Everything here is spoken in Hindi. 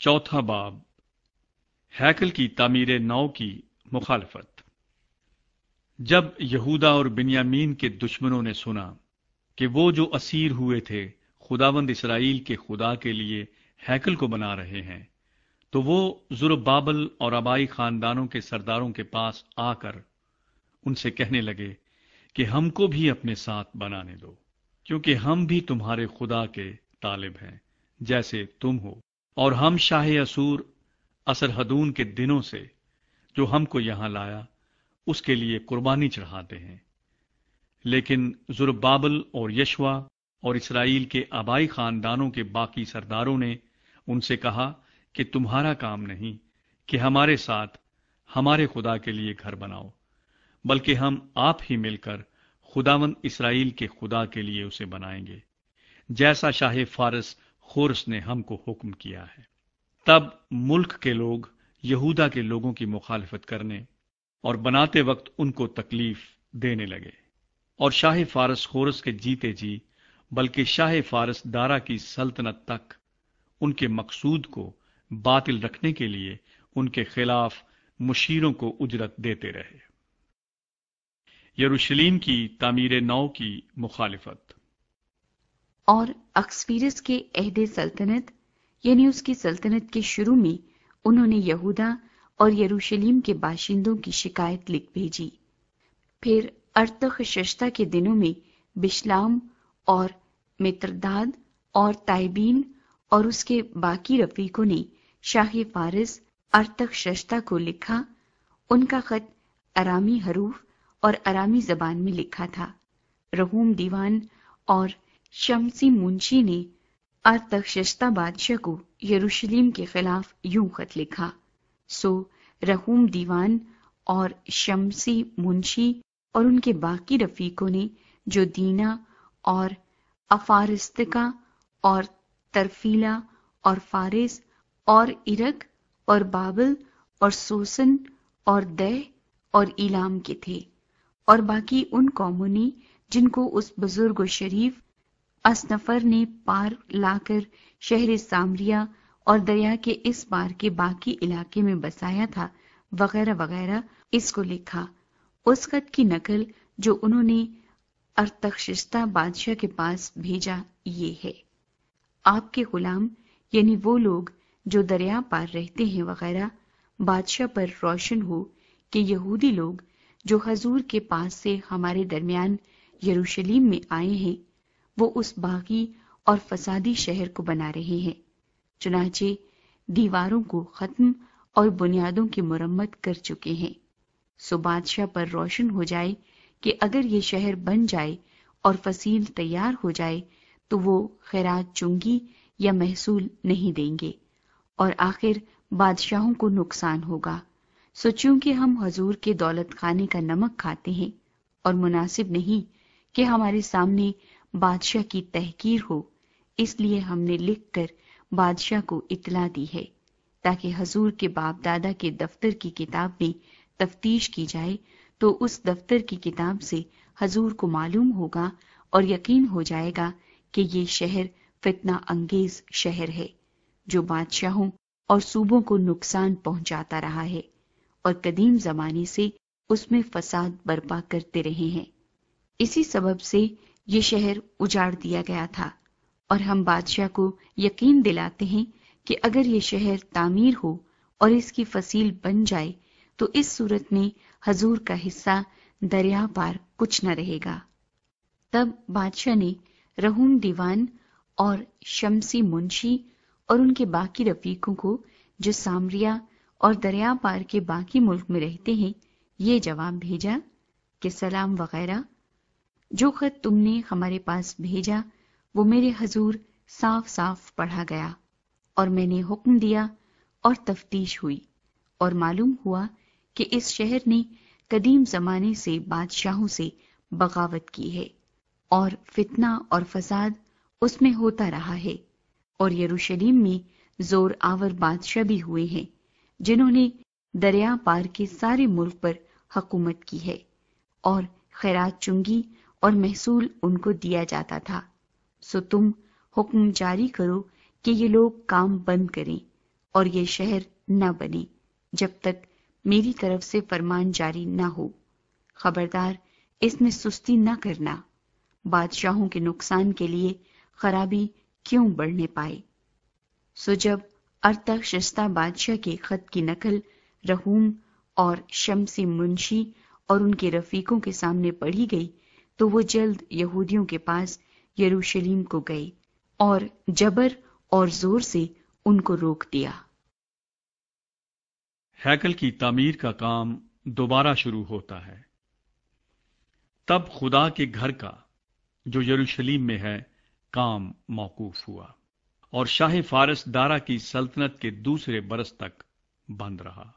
चौथा बाब हैकल की तामीर नाव की मुखालफत जब यहूदा और बिन्यामीन के दुश्मनों ने सुना कि वो जो असीर हुए थे खुदावंद इसराइल के खुदा के लिए हैकल को बना रहे हैं तो वो जुरबाबल और आबाई खानदानों के सरदारों के पास आकर उनसे कहने लगे कि हमको भी अपने साथ बनाने दो क्योंकि हम भी तुम्हारे खुदा के तालिब हैं जैसे तुम हो और हम शाह असूर असरहदून के दिनों से जो हमको यहां लाया उसके लिए कुर्बानी चढ़ाते हैं लेकिन जुर्बाबल और यशवा और इसराइल के आबाई खानदानों के बाकी सरदारों ने उनसे कहा कि तुम्हारा काम नहीं कि हमारे साथ हमारे खुदा के लिए घर बनाओ बल्कि हम आप ही मिलकर खुदावंद इसराइल के खुदा के लिए उसे बनाएंगे जैसा शाह फारस खोरस ने हमको हुक्म किया है तब मुल्क के लोग यहूदा के लोगों की मुखालफत करने और बनाते वक्त उनको तकलीफ देने लगे और शाह फारस खोरस के जीते जी बल्कि शाह फारस दारा की सल्तनत तक उनके मकसूद को बातिल रखने के लिए उनके खिलाफ मुशीरों को उजरत देते रहे यरूशलेम की तामीर नौ की मुखालफत और अक्सफीरस के अहदे सल्तनत यानी उसकी सल्तनत के शुरू में उन्होंने यहूदा और यरूशलेम के बाशिंदों की शिकायत लिख भेजी फिर अर्थखशस्ता के दिनों में बिश्लाम और मित्रदाद और ताइबीन और उसके बाकी रफीकों ने शाही फारस अर्थखशस्ता को लिखा उनका खत अरामी हरूफ और अरामी जबान में लिखा था रहूम दीवान और शमसी मुंशी ने अरतखशस्ता बादशाह को यरूशलेम के खिलाफ यूं खत लिखा सो रहूम दीवान और शमसी मुंशी और उनके बाकी रफीकों ने जो दीना और अफारिस्तिका और तरफीला और फारिस और इरक और बाबल और सोसन और दह और इलाम के थे और बाकी उन कौमों ने जिनको उस बुजुर्ग शरीफ असनफर ने पार लाकर शहर सामरिया और दरिया के इस पार के बाकी इलाके में बसाया था वगैरह वगैरह इसको लिखा उस कद की नकल जो उन्होंने अरतक्षिस्ता बादशाह के पास भेजा ये है आपके गुलाम यानी वो लोग जो दरिया पार रहते हैं वगैरह बादशाह पर रोशन हो कि यहूदी लोग जो हजूर के पास से हमारे दरमियान यरूशलेम में आए हैं वो उस बागी और फसादी शहर को बना रहे हैं चुनाचे दीवारों को खत्म और बुनियादों की मुरम्मत कर चुके हैं सो बादशाह पर रोशन हो जाए कि अगर ये शहर बन जाए और फसील तैयार हो जाए तो वो खैरात चुंगी या महसूल नहीं देंगे और आखिर बादशाहों को नुकसान होगा सो चूंकि हम हजूर के दौलत खाने का नमक खाते हैं और मुनासिब नहीं कि हमारे सामने बादशाह की तहकीर हो इसलिए हमने लिखकर बादशाह को इतला दी है ताकि हजूर के बाप दादा के दफ्तर की किताब में तफ्तीश की जाए तो उस दफ्तर की किताब से हजूर को मालूम होगा और यकीन हो जाएगा कि ये शहर फितना अंगेज शहर है जो बादशाहों और सूबों को नुकसान पहुंचाता रहा है और कदीम जमाने से उसमें फसाद बर्पा करते रहे हैं इसी सबब से ये शहर उजाड़ दिया गया था और हम बादशाह को यकीन दिलाते हैं कि अगर ये शहर तामीर हो और इसकी फसील बन जाए तो इस सूरत में हजूर का हिस्सा दरिया पार कुछ न रहेगा तब बादशाह ने रहूम दीवान और शमसी मुंशी और उनके बाकी रफीकों को जो सामरिया और दरिया पार के बाकी मुल्क में रहते हैं ये जवाब भेजा कि सलाम वगैरह जो खत तुमने हमारे पास भेजा वो मेरे हजूर साफ साफ पढ़ा गया और मैंने हुक्म दिया और तफ्तीश हुई और मालूम हुआ कि इस शहर ने कदीम जमाने से बादशाहों से बगावत की है और फितना और फसाद उसमें होता रहा है और यरूशलेम में जोर आवर बादशाह भी हुए हैं जिन्होंने दरिया पार के सारे मुल्क पर हकूमत की है और खैरात चुंगी और महसूल उनको दिया जाता था सो तुम हुक्म जारी करो कि ये लोग काम बंद करें और ये शहर न बने जब तक मेरी तरफ से फरमान जारी न हो खबरदार इसमें सुस्ती न करना बादशाहों के नुकसान के लिए खराबी क्यों बढ़ने पाए सो जब अर्थशस्ता बादशाह के खत की नकल रहूम और शमसी मुंशी और उनके रफीकों के सामने पढ़ी गई तो वो जल्द यहूदियों के पास यरूशलेम को गई और जबर और जोर से उनको रोक दिया हैकल की तामीर का काम दोबारा शुरू होता है तब खुदा के घर का जो यरूशलेम में है काम मौकूफ हुआ और शाह फारस दारा की सल्तनत के दूसरे बरस तक बंद रहा